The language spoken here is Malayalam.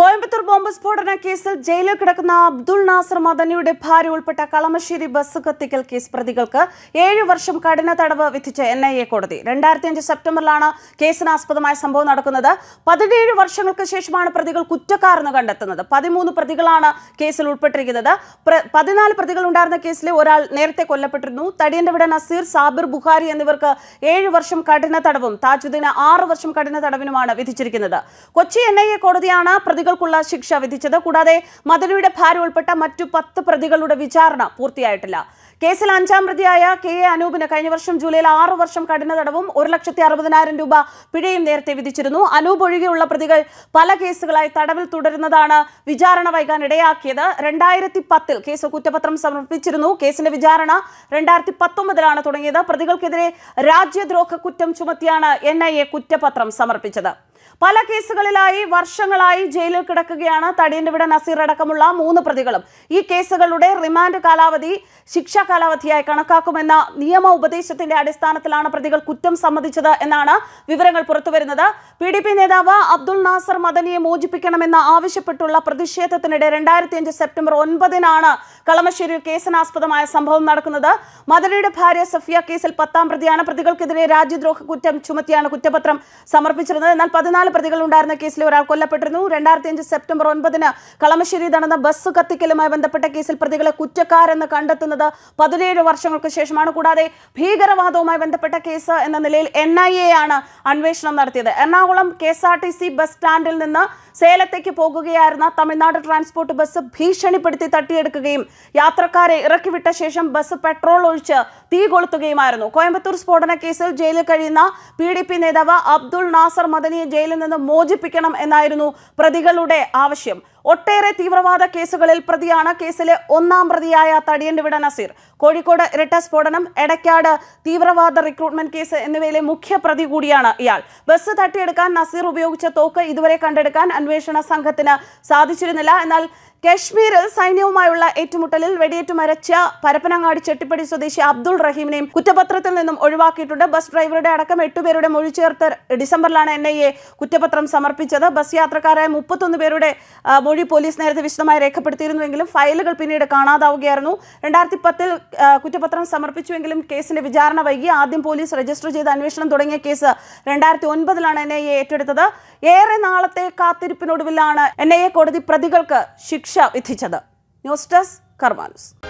കോയമ്പത്തൂർ ബോംബ് സ്ഫോടന കേസിൽ ജയിലിൽ കിടക്കുന്ന അബ്ദുൾ നാസർ മദനിയുടെ ഭാര്യ ഉൾപ്പെട്ട കളമശ്ശേരി ബസ് കത്തിക്കൽ കേസ് പ്രതികൾക്ക് ഏഴു വർഷം കഠിന തടവ് വിധിച്ച എൻ ഐ എ കോടതി രണ്ടായിരത്തി അഞ്ച് സെപ്റ്റംബറിലാണ് കേസിനാസ്പദമായ സംഭവം നടക്കുന്നത് പതിനേഴ് വർഷങ്ങൾക്ക് ശേഷമാണ് പ്രതികൾ കുറ്റക്കാരെന്ന് കണ്ടെത്തുന്നത് പതിമൂന്ന് പ്രതികളാണ് കേസിൽ ഉൾപ്പെട്ടിരിക്കുന്നത് പതിനാല് പ്രതികൾ ഉണ്ടായിരുന്ന കേസിലെ ഒരാൾ നേരത്തെ കൊല്ലപ്പെട്ടിരുന്നു വിട നസീർ സാബിർ ബുഖാരി എന്നിവർക്ക് ഏഴ് വർഷം കഠിന തടവും താജുദ്ദീന് ആറ് വർഷം കഠിന തടവിനുമാണ് വിധിച്ചിരിക്കുന്നത് കൊച്ചി എൻ ഐ എ കോടതിയാണ് പ്രതികൾ പ്രതികൾക്കുള്ള ശിക്ഷ വിധിച്ചത് കൂടാതെ മദനിയുടെ ഭാര്യ ഉൾപ്പെട്ട മറ്റു പത്ത് പ്രതികളുടെ വിചാരണ പൂർത്തിയായിട്ടില്ല കേസിൽ അഞ്ചാം പ്രതിയായ കെ എ അനൂപിന് കഴിഞ്ഞ വർഷം ജൂലൈയിൽ ആറു വർഷം കഠിന തടവും ഒരു ലക്ഷത്തി അറുപതിനായിരം രൂപ പിഴയും നേരത്തെ വിധിച്ചിരുന്നു അനൂപ് ഒഴികെയുള്ള പ്രതികൾ പല കേസുകളായി തടവിൽ തുടരുന്നതാണ് വിചാരണ വൈകാൻ ഇടയാക്കിയത് രണ്ടായിരത്തി പത്തിൽ കേസ് കുറ്റപത്രം സമർപ്പിച്ചിരുന്നു കേസിന്റെ വിചാരണ രണ്ടായിരത്തി പത്തൊമ്പതിലാണ് തുടങ്ങിയത് പ്രതികൾക്കെതിരെ രാജ്യദ്രോഹ കുറ്റം ചുമത്തിയാണ് എൻ കുറ്റപത്രം സമർപ്പിച്ചത് പല കേസുകളിലായി വർഷങ്ങളായി ജയിലിൽ കിടക്കുകയാണ് വിട നസീർ അടക്കമുള്ള മൂന്ന് പ്രതികളും ഈ കേസുകളുടെ റിമാൻഡ് കാലാവധി ശിക്ഷാ കാലാവധിയായി കണക്കാക്കുമെന്ന നിയമ ഉപദേശത്തിന്റെ അടിസ്ഥാനത്തിലാണ് പ്രതികൾ കുറ്റം സമ്മതിച്ചത് എന്നാണ് വിവരങ്ങൾ പുറത്തുവരുന്നത് പി ഡി പി നേതാവ് അബ്ദുൾ നാസർ മദനിയെ മോചിപ്പിക്കണമെന്ന് ആവശ്യപ്പെട്ടുള്ള പ്രതിഷേധത്തിനിടെ രണ്ടായിരത്തി അഞ്ച് സെപ്റ്റംബർ ഒൻപതിനാണ് കളമശ്ശേരിയിൽ കേസിനാസ്പദമായ സംഭവം നടക്കുന്നത് മദനിയുടെ ഭാര്യ സഫിയ കേസിൽ പത്താം പ്രതിയാണ് പ്രതികൾക്കെതിരെ രാജ്യദ്രോഹ കുറ്റം ചുമത്തിയാണ് കുറ്റപത്രം സമർപ്പിച്ചിരുന്നത് എന്നാൽ പതിനാല് ഉണ്ടായിരുന്ന കേസിൽ ഒരാൾ കൊല്ലപ്പെട്ടിരുന്നു രണ്ടായിരത്തി അഞ്ച് സെപ്റ്റംബർ ഒൻപതിന് കളമശ്ശേരി നടന്ന ബസ് കത്തിക്കലുമായി ബന്ധപ്പെട്ട കേസിൽ പ്രതികളെ കുറ്റക്കാരെന്ന് കണ്ടെത്തുന്നത് പതിനേഴ് വർഷങ്ങൾക്ക് ശേഷമാണ് കൂടാതെ ഭീകരവാദവുമായി ബന്ധപ്പെട്ട കേസ് എന്ന നിലയിൽ എൻ ഐ എ ആണ് അന്വേഷണം നടത്തിയത് Ernakulam K S R T C bus സ്റ്റാൻഡിൽ നിന്ന് സേലത്തേക്ക് പോകുകയായിരുന്ന തമിഴ്നാട് ട്രാൻസ്പോർട്ട് ബസ് ഭീഷണിപ്പെടുത്തി തട്ടിയെടുക്കുകയും യാത്രക്കാരെ ഇറക്കിവിട്ട ശേഷം ബസ് പെട്രോൾ ഒഴിച്ച് തീ കൊളുത്തുകയുമായിരുന്നു കോയമ്പത്തൂർ സ്ഫോടന കേസിൽ ജയിലിൽ കഴിയുന്ന പി നേതാവ് അബ്ദുൾ നാസർ മദനിയെ ജയിലിൽ നിന്ന് മോചിപ്പിക്കണം എന്നായിരുന്നു പ്രതികളുടെ ആവശ്യം ഒട്ടേറെ തീവ്രവാദ കേസുകളിൽ പ്രതിയാണ് കേസിലെ ഒന്നാം പ്രതിയായ തടിയന്റെ വിട നസീർ കോഴിക്കോട് ഇരട്ട സ്ഫോടനം എടക്കാട് തീവ്രവാദ റിക്രൂട്ട്മെന്റ് കേസ് എന്നിവയിലെ മുഖ്യ പ്രതി കൂടിയാണ് ഇയാൾ ബസ് തട്ടിയെടുക്കാൻ നസീർ ഉപയോഗിച്ച തോക്ക് ഇതുവരെ കണ്ടെടുക്കാൻ അന്വേഷണ സംഘത്തിന് സാധിച്ചിരുന്നില്ല എന്നാൽ കശ്മീരിൽ സൈന്യവുമായുള്ള ഏറ്റുമുട്ടലിൽ വെടിയേറ്റ് മരച്ച പരപ്പനങ്ങാടി ചെട്ടിപ്പടി സ്വദേശി അബ്ദുൾ റഹീമിനെയും കുറ്റപത്രത്തിൽ നിന്നും ഒഴിവാക്കിയിട്ടുണ്ട് ബസ് ഡ്രൈവറുടെ അടക്കം എട്ടുപേരുടെ മൊഴി ചേർത്ത് ഡിസംബറിലാണ് എൻ കുറ്റപത്രം സമർപ്പിച്ചത് ബസ് യാത്രക്കാരായ മുപ്പത്തൊന്ന് പേരുടെ മൊഴി പോലീസ് നേരത്തെ വിശദമായി രേഖപ്പെടുത്തിയിരുന്നുവെങ്കിലും ഫയലുകൾ പിന്നീട് കാണാതാവുകയായിരുന്നു രണ്ടായിരത്തി പത്തിൽ കുറ്റപത്രം സമർപ്പിച്ചുവെങ്കിലും കേസിന്റെ വിചാരണ വൈകി ആദ്യം പോലീസ് രജിസ്റ്റർ ചെയ്ത് അന്വേഷണം തുടങ്ങിയ കേസ് രണ്ടായിരത്തി ഒൻപതിലാണ് എൻ ഐ എ ഏറ്റെടുത്തത് ഏറെ നാളത്തെ കാത്തിരിപ്പിനൊടുവിലാണ് എൻ ഐ എ കോടതി പ്രതികൾക്ക് ശിക്ഷ വിധിച്ചത് ന്യൂസ് ഡെസ്ക് കർമാനുസ്